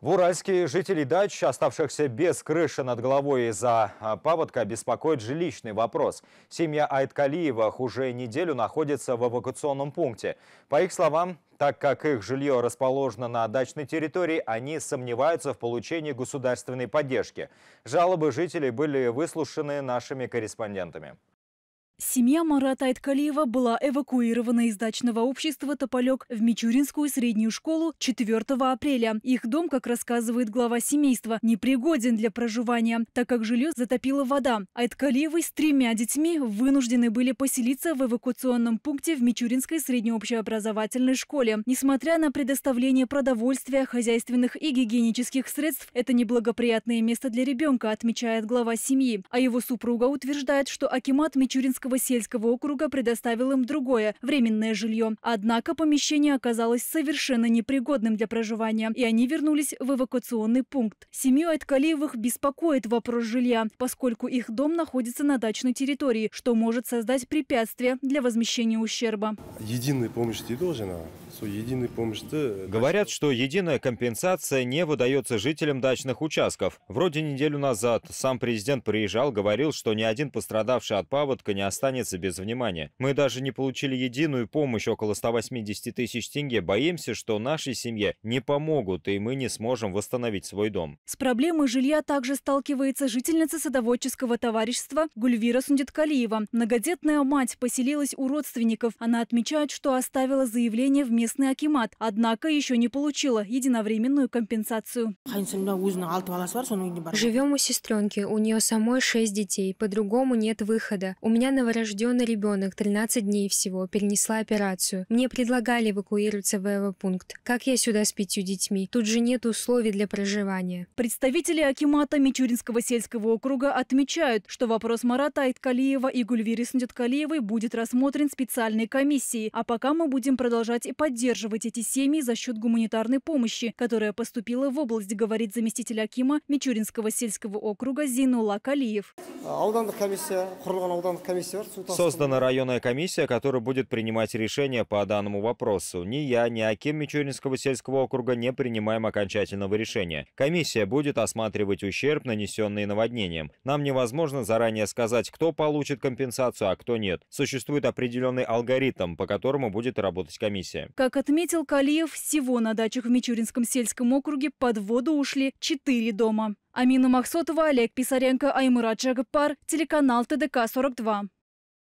В Уральске жителей дач, оставшихся без крыши над головой из-за а, паводка, беспокоит жилищный вопрос. Семья Айткалиевых уже неделю находится в эвакуационном пункте. По их словам, так как их жилье расположено на дачной территории, они сомневаются в получении государственной поддержки. Жалобы жителей были выслушаны нашими корреспондентами. Семья Марата Айткалиева была эвакуирована из дачного общества «Тополек» в Мичуринскую среднюю школу 4 апреля. Их дом, как рассказывает глава семейства, непригоден для проживания, так как жилье затопила вода. Айткалиевы с тремя детьми вынуждены были поселиться в эвакуационном пункте в Мичуринской среднеобщеобразовательной школе. Несмотря на предоставление продовольствия, хозяйственных и гигиенических средств, это неблагоприятное место для ребенка, отмечает глава семьи. А его супруга утверждает, что Акимат Мичуринского Красноярского сельского округа предоставил им другое – временное жилье. Однако помещение оказалось совершенно непригодным для проживания, и они вернулись в эвакуационный пункт. Семью Айткалиевых беспокоит вопрос жилья, поскольку их дом находится на дачной территории, что может создать препятствие для возмещения ущерба. Единая помощь не должна Э, Говорят, что единая компенсация не выдается жителям дачных участков. Вроде неделю назад сам президент приезжал, говорил, что ни один пострадавший от паводка не останется без внимания. Мы даже не получили единую помощь, около 180 тысяч тенге. Боимся, что нашей семье не помогут, и мы не сможем восстановить свой дом. С проблемой жилья также сталкивается жительница садоводческого товарищества Гульвира Сундеткалиева. Многодетная мать поселилась у родственников. Она отмечает, что оставила заявление в местном местный акимат. Однако еще не получила единовременную компенсацию. Живем у сестренки. У нее самой шесть детей. По-другому нет выхода. У меня новорожденный ребенок, 13 дней всего. Перенесла операцию. Мне предлагали эвакуироваться в пункт, Как я сюда с пятью детьми? Тут же нет условий для проживания. Представители акимата Мичуринского сельского округа отмечают, что вопрос Марата Айткалиева и Гульвири Сандюткалиевой будет рассмотрен специальной комиссией. А пока мы будем продолжать и поддерживать поддерживать эти семьи за счет гуманитарной помощи, которая поступила в область, говорит заместитель Акима Мичуринского сельского округа Зейнула Калиев. А, Создана районная комиссия, которая будет принимать решения по данному вопросу. Ни я, ни Аким Мичуринского сельского округа не принимаем окончательного решения. Комиссия будет осматривать ущерб, нанесенный наводнением. Нам невозможно заранее сказать, кто получит компенсацию, а кто нет. Существует определенный алгоритм, по которому будет работать комиссия. Как отметил Калиев, всего на дачах в Мичуринском сельском округе под воду ушли четыре дома. Амина Махсотова, Олег Писаренко, Аймурат Джагапар, телеканал ТДК-42.